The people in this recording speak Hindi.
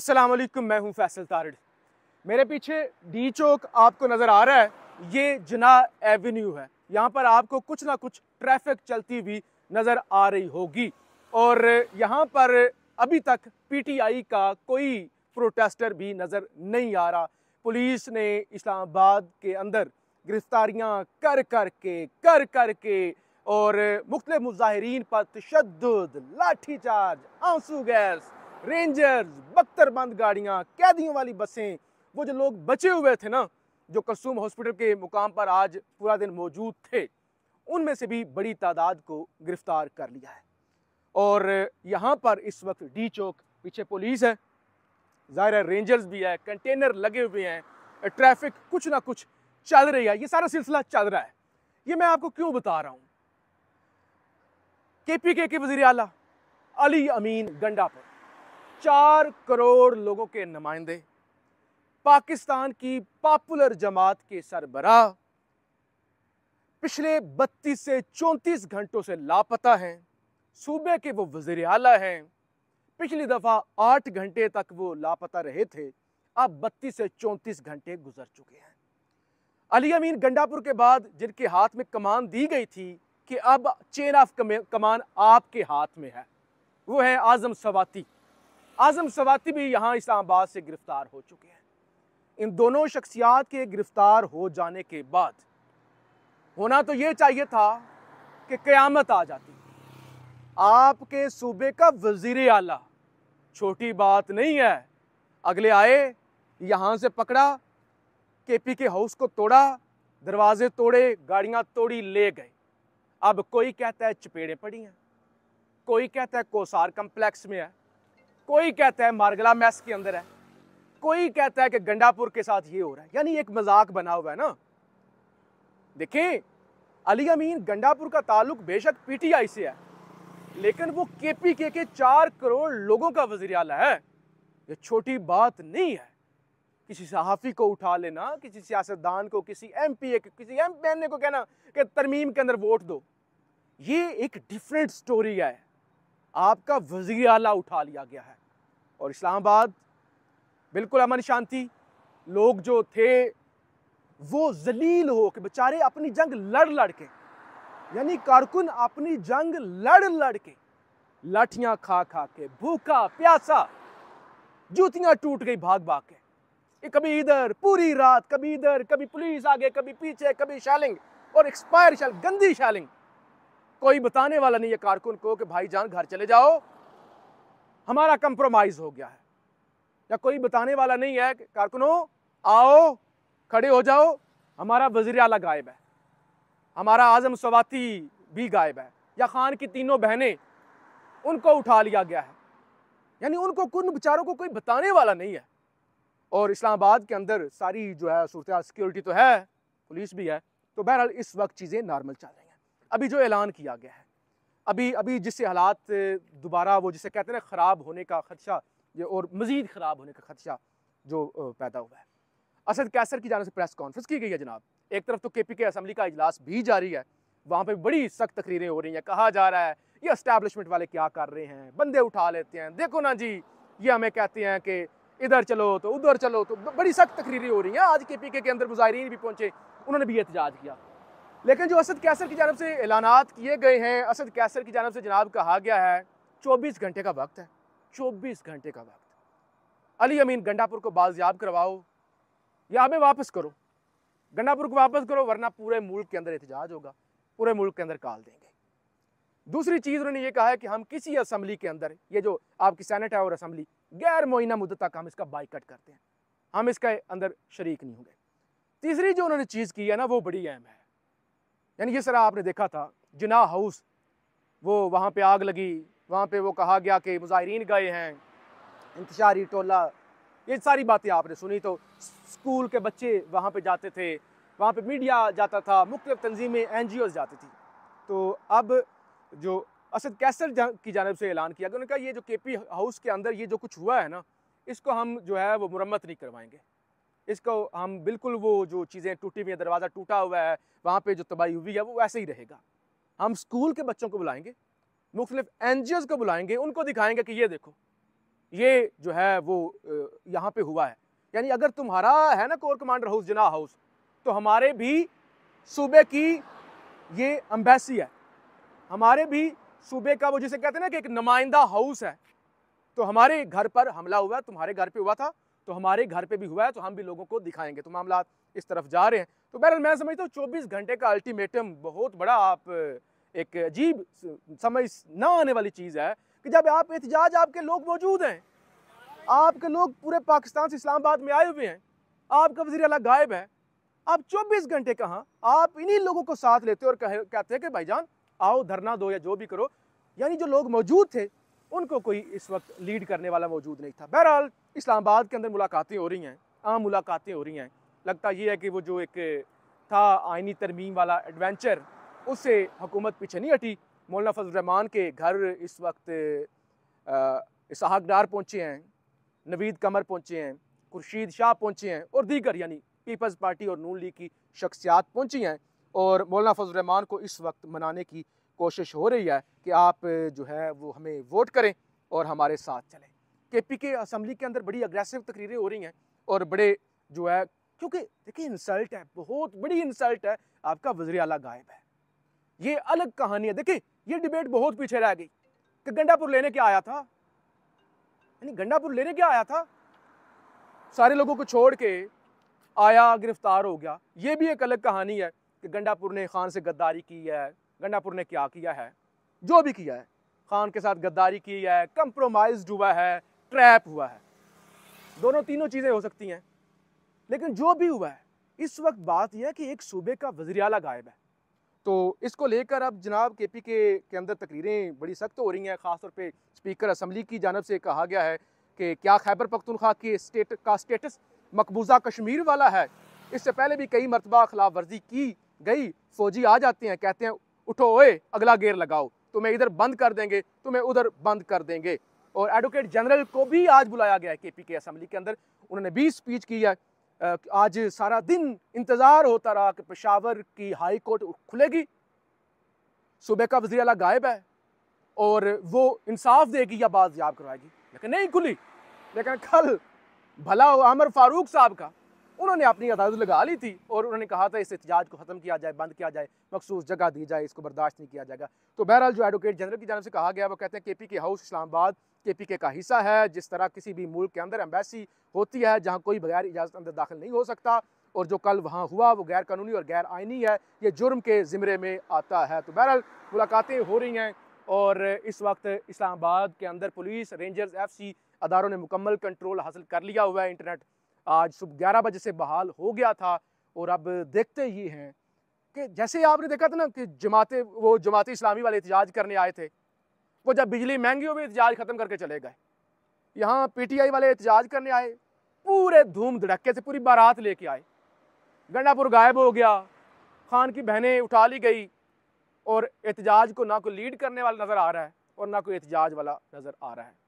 असलम मैं हूं फैसल तारड़ मेरे पीछे डी चौक आपको नज़र आ रहा है ये जना एवेन्यू है यहाँ पर आपको कुछ ना कुछ ट्रैफिक चलती हुई नज़र आ रही होगी और यहाँ पर अभी तक पीटीआई का कोई प्रोटेस्टर भी नज़र नहीं आ रहा पुलिस ने इस्लामाबाद के अंदर गिरफ्तारियाँ कर कर के कर कर के और मुख्तलिफ मुजाहरीन पर तशद लाठीचार्ज आंसू गैस रेंजर्स बख्तरबंद गाड़ियाँ कैदियों वाली बसें वो जो लोग बचे हुए थे ना जो कसूम हॉस्पिटल के मुकाम पर आज पूरा दिन मौजूद थे उनमें से भी बड़ी तादाद को गिरफ्तार कर लिया है और यहाँ पर इस वक्त डी चौक पीछे पुलिस है ज़ाहिर रेंजर्स भी है कंटेनर लगे हुए हैं ट्रैफिक कुछ ना कुछ चल रही है ये सारा सिलसिला चल रहा है ये मैं आपको क्यों बता रहा हूँ के पी के, के वजीर अला अली अमीन गंडापुर चार करोड़ लोगों के नुमाइंदे पाकिस्तान की पॉपुलर जमात के सरबराह पिछले 32 से 34 घंटों से लापता हैं सूबे के वो वजीर अला हैं पिछली दफ़ा आठ घंटे तक वो लापता रहे थे अब 32 से 34 घंटे गुजर चुके हैं अली अमीन गंडापुर के बाद जिनके हाथ में कमान दी गई थी कि अब चेन ऑफ कमान आपके हाथ में है वो है आज़म सवाती आजम सवाती भी यहाँ इस्लामाबाद से गिरफ्तार हो चुके हैं इन दोनों शख्सियात के गिरफ्तार हो जाने के बाद होना तो ये चाहिए था कि क़यामत आ जाती आपके सूबे का वजीर आला छोटी बात नहीं है अगले आए यहाँ से पकड़ा के पी के हाउस को तोड़ा दरवाजे तोड़े गाड़ियाँ तोड़ी ले गए अब कोई कहता है चपेड़े पड़ी हैं कोई कहता है कोसार कम्प्लेक्स में है कोई कहता है मारगला मैस के अंदर है कोई कहता है कि गंडापुर के साथ ये हो रहा है यानी एक मजाक बना हुआ है ना देखें अली अमीन गंडापुर का ताल्लुक बेशक पीटीआई से है लेकिन वो केपीके के चार करोड़ लोगों का वजीर आला है ये छोटी बात नहीं है किसी सहाफ़ी को उठा लेना किसी सियासतदान को किसी एम पी ए किसी एम पी एन ए को कहना कि तरमीम के अंदर वोट दो ये एक डिफरेंट स्टोरी है आपका वजी अला उठा लिया गया है और इस्लामाबाद बिल्कुल अमन शांति लोग जो थे वो जलील हो के बेचारे अपनी जंग लड़ लड़ के यानी कारकुन अपनी जंग लड़ लड़ के लाठियाँ खा खा के भूखा प्यासा जूतियाँ टूट गई भाग भाग के कभी इधर पूरी रात कभी इधर कभी पुलिस आगे कभी पीछे कभी शैलिंग और एक्सपायर शैल गंदी शैलिंग कोई बताने वाला नहीं है कारकुन को कि भाई जान घर चले जाओ हमारा कंप्रोमाइज हो गया है या कोई बताने वाला नहीं है कि कारकुनो आओ खड़े हो जाओ हमारा वजीर अला गायब है हमारा आजम सवाती भी गायब है या खान की तीनों बहनें उनको उठा लिया गया है यानी उनको कुन बेचारों को कोई बताने वाला नहीं है और इस्लामाबाद के अंदर सारी जो है सूरत सिक्योरिटी तो है पुलिस भी है तो बहरहाल इस वक्त चीज़ें नॉर्मल चल रही अभी जो ऐलान किया गया है अभी अभी जिससे हालात दोबारा वो जिसे कहते हैं ना ख़राब होने का खदशा और मज़ीद ख़राब होने का खदशा जो पैदा हुआ है असद कैसर की जानव से प्रेस कॉन्फ्रेंस की गई है जनाब एक तरफ तो के पी के असम्बली का अजलास भी जारी है वहाँ पर बड़ी सख्त तकरीरें हो रही हैं कहा जा रहा है ये इस्टेबलिशमेंट वाले क्या कर रहे हैं बंदे उठा लेते हैं देखो ना जी ये हमें कहते हैं कि इधर चलो तो उधर चलो तो बड़ी सख्त तकरीरें हो रही हैं आज के पी के अंदर मुजाहरीन भी पहुंचे उन्होंने भी एहतजाज किया लेकिन जो असद कैसर की जानब से ऐलान किए गए हैं असद कैसर की जानब से जनाब कहा गया है चौबीस घंटे का वक्त है चौबीस घंटे का वक्त अली अमीन गंडापुर को बाजियाब करवाओ या हमें वापस करो गंडापुर को वापस करो वरना पूरे मुल्क के अंदर एहतजाज होगा पूरे मुल्क के अंदर काल देंगे दूसरी चीज़ उन्होंने ये कहा है कि हम किसी असम्बली के अंदर ये जो आपकी सैनट है और असम्बली गैर मुइना मुद्दत तक हम इसका बाइकट करते हैं हम इसके अंदर शरीक नहीं होंगे तीसरी जो उन्होंने चीज़ की है ना वो बड़ी अहम है यानी जिस तरह आपने देखा था जिना हाउस वो वहाँ पे आग लगी वहाँ पे वो कहा गया कि मुजाहरीन गए हैं इंतशारी टोला ये सारी बातें आपने सुनी तो स्कूल के बच्चे वहाँ पे जाते थे वहाँ पे मीडिया जाता था मुख्तु तंजीमें एन जी ओज जाती थी तो अब जो असद जा, की जानब से ऐलान किया गया उन्होंने कहा ये जो के पी हाउस के अंदर ये जो कुछ हुआ है ना इसको हम जो है वो मुरम्मत नहीं करवाएंगे इसको हम बिल्कुल वो जो चीज़ें टूटी हुई हैं दरवाज़ा टूटा हुआ है वहाँ पे जो तबाही हुई है वो वैसे ही रहेगा हम स्कूल के बच्चों को बुलाएंगे मुख्तलिफ एन को बुलाएंगे उनको दिखाएंगे कि ये देखो ये जो है वो यहाँ पे हुआ है यानी अगर तुम्हारा है ना कोर कमांडर हाउस जना हाउस तो हमारे भी सूबे की ये अम्बेसी है हमारे भी सूबे का वो जिसे कहते हैं ना कि एक नुमाइंदा हाउस है तो हमारे घर पर हमला हुआ तुम्हारे घर पे हुआ था तो हमारे घर पे भी हुआ है तो हम भी लोगों को दिखाएंगे तो मामला इस तरफ जा रहे हैं तो बहरहाल मैं समझता हूँ चौबीस घंटे का अल्टीमेटम बहुत बड़ा आप एक अजीब समझ ना आने वाली चीज़ है कि जब आप एहतजाज आपके लोग मौजूद हैं आपके लोग पूरे पाकिस्तान से इस्लामाबाद में आए हुए हैं आपका वजी अला गायब है आप 24 घंटे कहाँ आप इन्हीं लोगों को साथ लेते हो और कहते हैं कि भाईजान आओ धरना दो या जो भी करो यानी जो लोग मौजूद थे उनको कोई इस वक्त लीड करने वाला मौजूद नहीं था बहरहाल इस्लामाबाद के अंदर मुलाकातें हो रही हैं आम मुलाकातें हो रही हैं लगता ये है कि वो जो एक था आइनी तरमीम वाला एडवेंचर उससे हुकूमत पीछे नहीं हटी मौलाना फजलरहमान के घर इस वक्त इसहाक डार पहुँचे हैं नवीद कमर पहुँचे हैं खुर्शीद शाह पहुँचे हैं और दीगर यानी पीपल्स पार्टी और नून लीग की शख्सियात पहुँची हैं और मौलाना फजलरहमान को इस वक्त मनाने की कोशिश हो रही है कि आप जो है वो हमें वोट करें और हमारे साथ चलें के पी के असम्बली के अंदर बड़ी अग्रेसिव तकरीरें हो रही हैं और बड़े जो है क्योंकि देखिए इंसल्ट है बहुत बड़ी इंसल्ट है आपका वजी अला गायब है ये अलग कहानी है देखिए ये डिबेट बहुत पीछे रह गई कि गंडापुर लेने क्या आया था यानी गंडापुर लेने क्या आया था सारे लोगों को छोड़ के आया गिरफ्तार हो गया ये भी एक अलग कहानी है कि गंडापुर ने खान से गद्दारी की है गंडापुर ने क्या किया है जो भी किया है खान के साथ गद्दारी की है कंप्रोमाइज हुआ है ट्रैप हुआ है दोनों तीनों चीज़ें हो सकती हैं लेकिन जो भी हुआ है इस वक्त बात यह है कि एक सूबे का वजी गायब है तो इसको लेकर अब जनाब के पी के के अंदर तकरीरें बड़ी सख्त हो रही हैं ख़ासतौर पर स्पीकर असम्बली की जानब से कहा गया है कि क्या खैबर पख्तनख्वा के स्टेट का स्टेटस मकबूजा कश्मीर वाला है इससे पहले भी कई मरतबा खिलाफ वर्जी की गई फौजी आ जाते हैं कहते हैं उठो ओए अगला गेयर लगाओ तुम्हें इधर बंद कर देंगे तुम्हें उधर बंद कर देंगे और एडवोकेट जनरल को भी आज बुलाया गया है के पी के असम्बली के अंदर उन्होंने भी स्पीच की है आज सारा दिन इंतज़ार होता रहा कि पेशावर की हाई कोर्ट खुलेगी सूबे का वजी अला गायब है और वो इंसाफ देगी या बात याब करवाएगी लेकिन नहीं खुली लेकिन कल भला हो आमर फारूक साहब का उन्होंने अपनी अदालत लगा ली थी और उन्होंने कहा था इस एहतजाज को ख़त्म किया जाए बंद किया जाए मखसूस जगह दी जाए इसको बर्दाश्त नहीं किया जाएगा तो बहरहाल जो एडवोकेट जनरल की जानव से कहा गया वो कहते हैं के पी के हाउस इस्लामाबाद के पी के का हिस्सा है जिस तरह किसी भी मुल्क के अंदर एम्बेसी होती है जहाँ कोई बगैर इजाज़त अंदर दाखिल नहीं हो सकता और जो कल वहाँ हुआ वो गैर कानूनी और गैर आइनी है ये जुर्म के ज़िमरे में आता है तो बहरहाल मुलाकातें हो रही हैं और इस वक्त इस्लामाबाद के अंदर पुलिस रेंजर्स एफ सी अदारों ने मुकम्मल कंट्रोल हासिल कर लिया हुआ है इंटरनेट आज सुबह ग्यारह बजे से बहाल हो गया था और अब देखते ही हैं कि जैसे आपने देखा था ना कि जमाते वो जमात इस्लामी वाले एहतजाज करने आए थे वो जब बिजली महंगी हो गई एहतजाज ख़त्म करके चले गए यहाँ पीटीआई वाले एहतजाज करने आए पूरे धूम धड़के से पूरी बारात लेके आए गंडापुर गायब हो गया खान की बहनें उठा ली गई और एहतजाज को ना कोई लीड करने वाला नज़र आ रहा है और ना कोई एहतजाज वाला नज़र आ रहा है